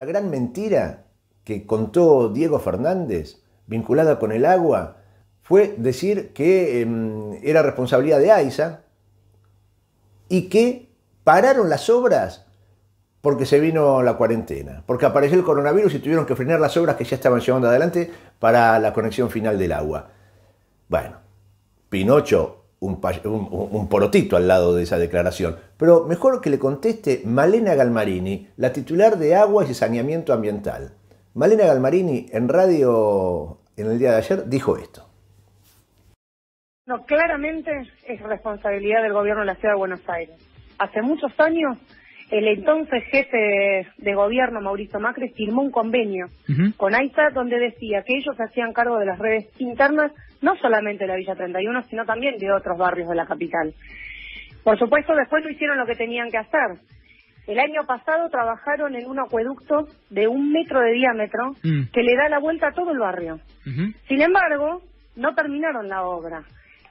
La gran mentira que contó Diego Fernández vinculada con el agua fue decir que em, era responsabilidad de AISA y que pararon las obras porque se vino la cuarentena, porque apareció el coronavirus y tuvieron que frenar las obras que ya estaban llevando adelante para la conexión final del agua. Bueno, Pinocho un, porotito al lado de esa declaración. Pero mejor que le conteste Malena Galmarini, la titular de Aguas y Saneamiento Ambiental. Malena Galmarini en radio en el día de ayer dijo esto. No, claramente es responsabilidad del gobierno de la Ciudad de Buenos Aires. Hace muchos años el entonces jefe de, gobierno, Mauricio Macri, firmó un convenio con AISA donde decía que ellos hacían cargo de las redes internas, no solamente de la Villa 31, sino también de otros barrios de la capital. Por supuesto, después no hicieron lo que tenían que hacer. El año pasado trabajaron en un acueducto de un metro de diámetro mm. que le da la vuelta a todo el barrio. Sin embargo, no terminaron la obra.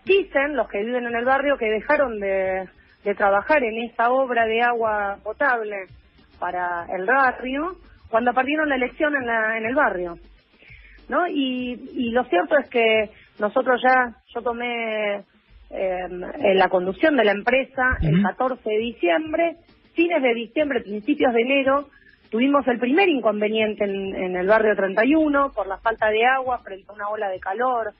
Dicen los que viven en el barrio que dejaron de, de trabajar en esa obra de agua potable para el barrio cuando perdieron la elección en, el barrio. ¿no? Y, lo cierto es que nosotros ya, yo tomé eh, la conducción de la empresa el 14 de diciembre, fines de diciembre, principios de enero, tuvimos el primer inconveniente en, en el barrio 31 por la falta de agua frente a una ola de calor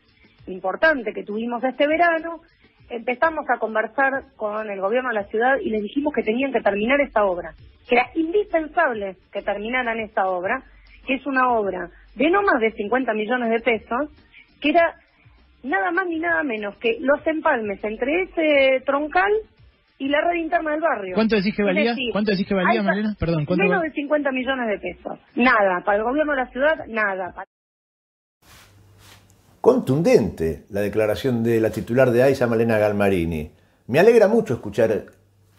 importante que tuvimos este verano empezamos a conversar con el gobierno de la ciudad y les dijimos que tenían que terminar esta obra, que era indispensable que terminaran esta obra, que es una obra de no más de 50 millones de pesos, que era nada más ni nada menos que los empalmes entre ese troncal y la red interna del barrio. ¿Cuánto decís que valía? menos de 50 millones de pesos. Nada, para el gobierno de la ciudad, nada contundente la declaración de la titular de AISA, Malena Galmarini. Me alegra mucho escuchar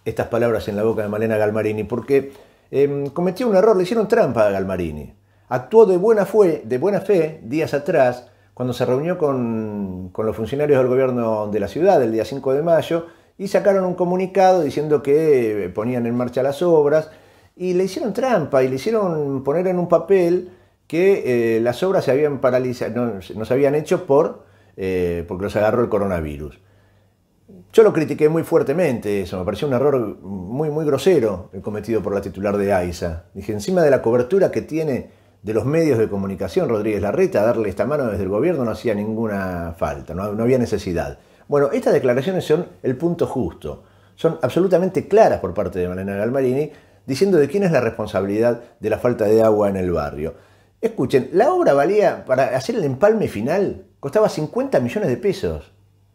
estas palabras en la boca de Malena Galmarini porque em, cometió un error, le hicieron trampa a Galmarini. Actuó de buena, de buena fe días atrás cuando se reunió con, con los funcionarios del gobierno de la ciudad el día 5 de mayo y sacaron un comunicado diciendo que eh, ponían en marcha las obras y le hicieron trampa y le hicieron poner en un papel que eh, las obras se habían paralizado, no, se habían hecho eh, porque los agarró el coronavirus. Yo lo critiqué muy fuertemente, eso me pareció un error muy, muy grosero cometido por la titular de AISA. Dije, encima de la cobertura que tiene de los medios de comunicación, Rodríguez Larreta, darle esta mano desde el gobierno no hacía ninguna falta, no, había necesidad. Bueno, estas declaraciones son el punto justo, son absolutamente claras por parte de Malena Galmarini, diciendo de quién es la responsabilidad de la falta de agua en el barrio. Escuchen, la obra valía, para hacer el empalme final, costaba 50 millones de pesos.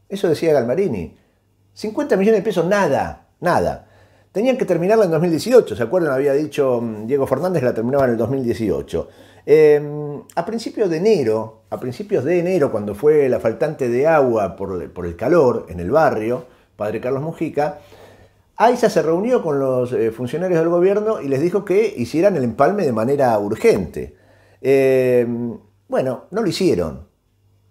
Eso decía Galmarini. 50 millones de pesos, nada, nada. Tenían que terminarla en 2018, ¿se acuerdan? Había dicho mm, Diego Fernández que la terminaba en el 2018. Em, a principios de enero, a principios de enero, cuando fue la faltante de agua por, el calor en el barrio, padre Carlos Mujica, Aiza se reunió con los eh, funcionarios del gobierno y les dijo que hicieran el empalme de manera urgente. Eh, bueno, no lo hicieron.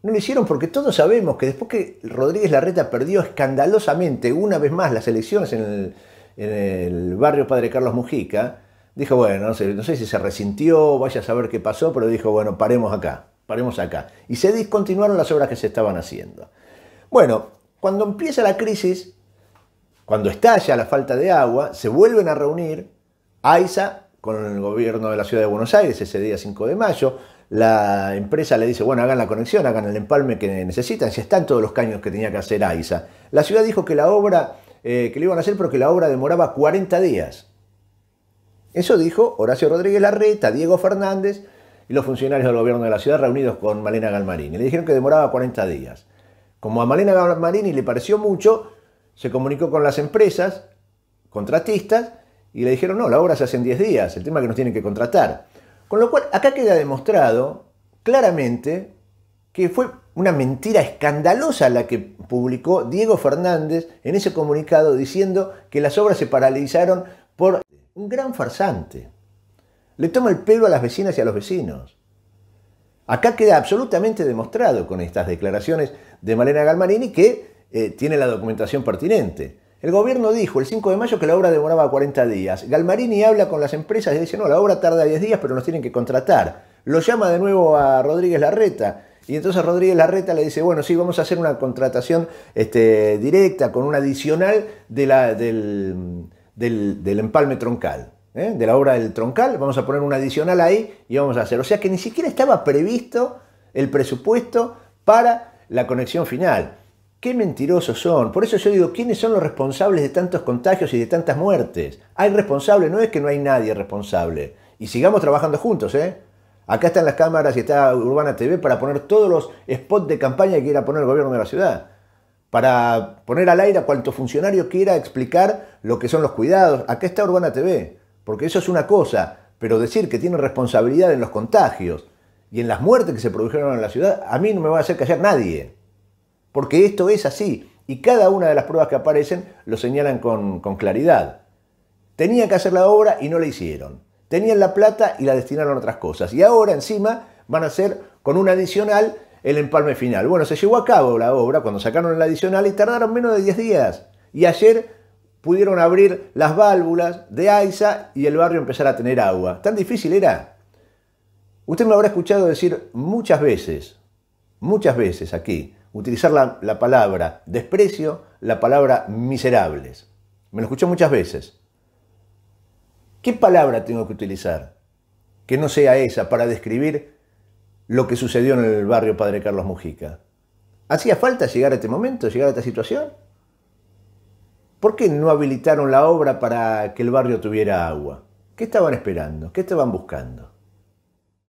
No lo hicieron porque todos sabemos que después que Rodríguez Larreta perdió escandalosamente una vez más las elecciones en el, barrio Padre Carlos Mujica, dijo, bueno, no sé, no sé si se resintió, vaya a saber qué pasó, pero dijo, bueno, paremos acá, paremos acá. Y se discontinuaron las obras que se estaban haciendo. Bueno, cuando empieza la crisis, cuando estalla la falta de agua, se vuelven a reunir AISA con el gobierno de la ciudad de Buenos Aires ese día 5 de mayo. La empresa le dice, bueno, hagan la conexión, hagan el empalme que necesitan, si están todos los caños que tenía que hacer AISA. La ciudad dijo que la obra, eh, que le iban a hacer, pero que la obra demoraba 40 días. Eso dijo Horacio Rodríguez Larreta, Diego Fernández y los funcionarios del gobierno de la ciudad reunidos con Malena Galmarini. Le dijeron que demoraba 40 días. Como a Malena Galmarini le pareció mucho, se comunicó con las empresas, contratistas, y le dijeron, no, la obra se hace en 10 días, el tema que nos tienen que contratar. Con lo cual, acá queda demostrado claramente que fue una mentira escandalosa la que publicó Diego Fernández en ese comunicado diciendo que las obras se paralizaron por un gran farsante. Le toma el pelo a las vecinas y a los vecinos. Acá queda absolutamente demostrado con estas declaraciones de Malena Galmarini que eh, tiene la documentación pertinente. El gobierno dijo el 5 de mayo que la obra demoraba 40 días. Galmarini habla con las empresas y dice, no, la obra tarda 10 días, pero nos tienen que contratar. Lo llama de nuevo a Rodríguez Larreta. Y entonces Rodríguez Larreta le dice, bueno, sí, vamos a hacer una contratación este, directa con un adicional del, empalme troncal, ¿eh? de la obra del troncal, vamos a poner un adicional ahí y vamos a hacer. O sea que ni siquiera estaba previsto el presupuesto para la conexión final. Qué mentirosos son. Por eso yo digo, ¿quiénes son los responsables de tantos contagios y de tantas muertes? Hay responsables, no es que no hay nadie responsable. Y sigamos trabajando juntos, ¿eh? Acá están las cámaras y está Urbana TV para poner todos los spots de campaña que quiera poner el gobierno de la ciudad. Para poner al aire a cuanto funcionario quiera explicar lo que son los cuidados. Acá está Urbana TV. Porque eso es una cosa. Pero decir que tiene responsabilidad en los contagios y en las muertes que se produjeron en la ciudad, a mí no me va a hacer callar nadie porque esto es así y cada una de las pruebas que aparecen lo señalan con, claridad. Tenían que hacer la obra y no la hicieron. Tenían la plata y la destinaron a otras cosas. Y ahora encima van a hacer con un adicional el empalme final. Bueno, se llevó a cabo la obra cuando sacaron el adicional y tardaron menos de 10 días. Y ayer pudieron abrir las válvulas de AISA y el barrio empezar a tener agua. ¿Tan difícil era? Usted me habrá escuchado decir muchas veces, muchas veces aquí, utilizar la, palabra desprecio, la palabra miserables. Me lo escuché muchas veces. ¿Qué palabra tengo que utilizar que no sea esa para describir lo que sucedió en el barrio Padre Carlos Mujica? ¿Hacía falta llegar a este momento, llegar a esta situación? ¿Por qué no habilitaron la obra para que el barrio tuviera agua? ¿Qué estaban esperando? ¿Qué estaban buscando?